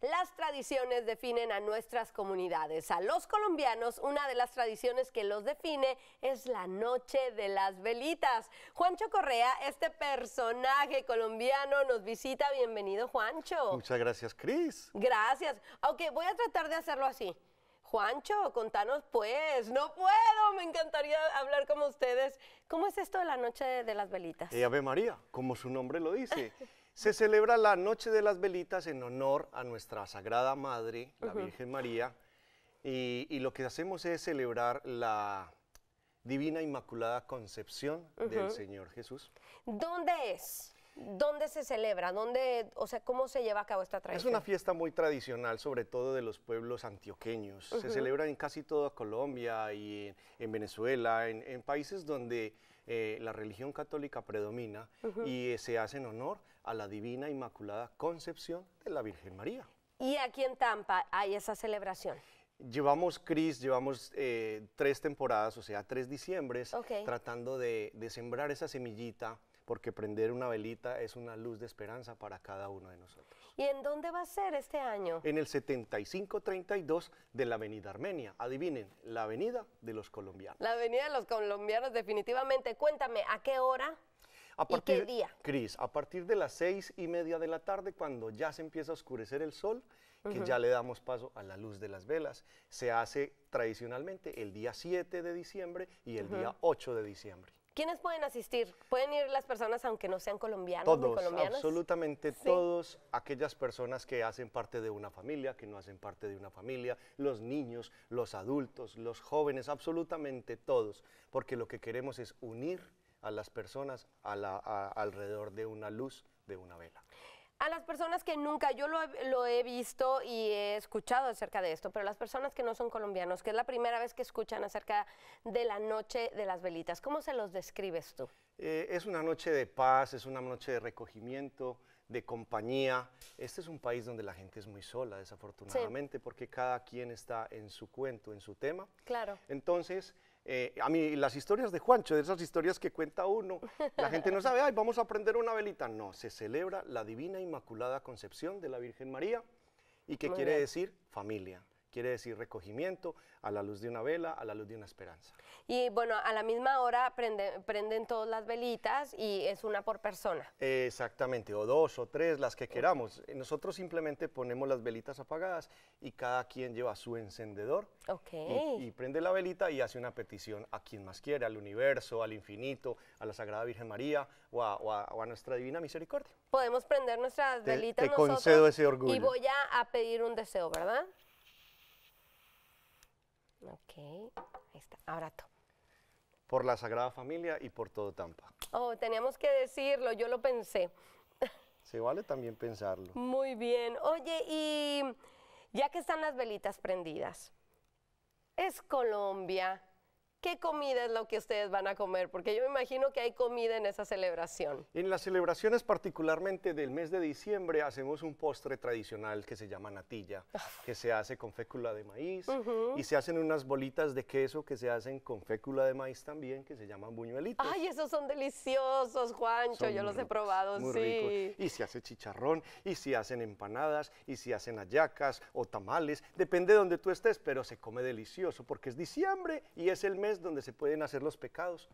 Las tradiciones definen a nuestras comunidades. A los colombianos, una de las tradiciones que los define es la noche de las velitas. Juancho Correa, este personaje colombiano, nos visita. Bienvenido, Juancho. Muchas gracias, Cris. Gracias. Aunque voy a tratar de hacerlo así. Juancho, contanos pues, no puedo, me encantaría hablar con ustedes. ¿Cómo es esto de la noche de, las velitas? Eh, Ave María, como su nombre lo dice. se celebra la Noche de las Velitas en honor a nuestra Sagrada Madre, la Virgen María, y, lo que hacemos es celebrar la Divina Inmaculada Concepción del Señor Jesús. ¿Dónde es? ¿Dónde se celebra? ¿Dónde, o sea, ¿Cómo se lleva a cabo esta tradición? Es una fiesta muy tradicional, sobre todo de los pueblos antioqueños. Se celebra en casi toda Colombia y en, Venezuela, en, países donde eh, la religión católica predomina y eh, se hace en honor a la divina Inmaculada Concepción de la Virgen María. ¿Y aquí en Tampa hay esa celebración? Llevamos, Cris, llevamos eh, tres temporadas, o sea, tres diciembres, tratando de sembrar esa semillita porque prender una velita es una luz de esperanza para cada uno de nosotros. ¿Y en dónde va a ser este año? En el 7532 de la Avenida Armenia. Adivinen, la Avenida de los Colombianos. La Avenida de los Colombianos, definitivamente. Cuéntame, ¿a qué hora? A ¿Y qué día? Cris, a partir de las seis y media de la tarde, cuando ya se empieza a oscurecer el sol, que ya le damos paso a la luz de las velas, se hace tradicionalmente el día 7 de diciembre y el día 8 de diciembre. ¿Quiénes pueden asistir? ¿Pueden ir las personas aunque no sean colombianos? Todos, absolutamente todos, aquellas personas que hacen parte de una familia, que no hacen parte de una familia, los niños, los adultos, los jóvenes, absolutamente todos, porque lo que queremos es unir a las personas a alrededor de una luz, de una vela a las personas que nunca, yo lo, he visto y he escuchado acerca de esto, pero las personas que no son colombianos, que es la primera vez que escuchan acerca de la noche de las velitas, ¿cómo se los describes tú? Eh, es una noche de paz, es una noche de recogimiento, de compañía. Este es un país donde la gente es muy sola, desafortunadamente, porque cada quien está en su cuento, en su tema. Claro. Entonces, eh, a mí las historias de Juancho, de esas historias que cuenta uno, la gente no sabe, ay, vamos a aprender una velita. No, se celebra la Divina Inmaculada Concepción de la Virgen María. ¿Y que quiere decir? Familia quiere decir recogimiento, a la luz de una vela, a la luz de una esperanza. Y bueno, a la misma hora prenden todas las velitas y es una por persona. Exactamente, o dos o tres, las que queramos. Nosotros simplemente ponemos las velitas apagadas y cada quien lleva su encendedor okay. y, prende la velita y hace una petición a quien más quiere, al universo, al infinito, a la Sagrada Virgen María o a, nuestra Divina Misericordia. Podemos prender nuestras velitas. Te nosotros ese orgullo. Y voy a pedir un deseo, ¿verdad? Ok, ahí está. Ahora tú. Por la Sagrada Familia y por todo Tampa. Oh, teníamos que decirlo, yo lo pensé. Se vale también pensarlo. Muy bien. Oye, y ya que están las velitas prendidas, es Colombia, ¿Qué comida es lo que ustedes van a comer? Porque yo me imagino que hay comida en esa celebración. En las celebraciones particularmente del mes de diciembre hacemos un postre tradicional que se llama natilla, que se hace con fécula de maíz y se hacen unas bolitas de queso que se hacen con fécula de maíz también que se llaman buñuelitos. Ay, esos son deliciosos, Juancho, yo los he probado, sí. Y se hace chicharrón y se hacen empanadas y se hacen ayacas o tamales, depende de donde tú estés, pero se come delicioso porque es diciembre y es el mes donde se pueden hacer los pecados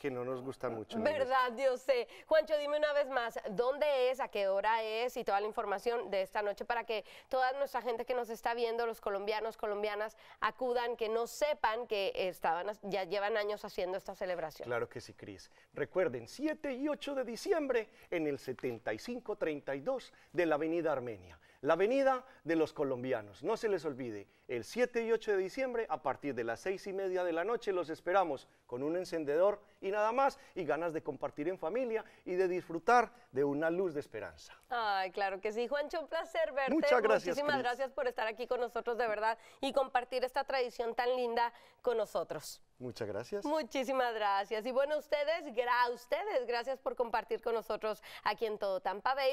que no nos gustan mucho. ¿Verdad? dios sé. Juancho, dime una vez más, ¿dónde es, a qué hora es y toda la información de esta noche para que toda nuestra gente que nos está viendo, los colombianos, colombianas, acudan, que no sepan que estaban, ya llevan años haciendo esta celebración? Claro que sí, Cris. Recuerden, 7 y 8 de diciembre en el 7532 de la Avenida Armenia. La venida de los colombianos, no se les olvide, el 7 y 8 de diciembre a partir de las 6 y media de la noche los esperamos con un encendedor y nada más y ganas de compartir en familia y de disfrutar de una luz de esperanza. Ay, claro que sí, Juancho, un placer verte. Muchas gracias. Muchísimas gracias por estar aquí con nosotros de verdad y compartir esta tradición tan linda con nosotros. Muchas gracias. Muchísimas gracias. Y bueno, ustedes, a ustedes, gracias por compartir con nosotros aquí en todo Tampa Bay.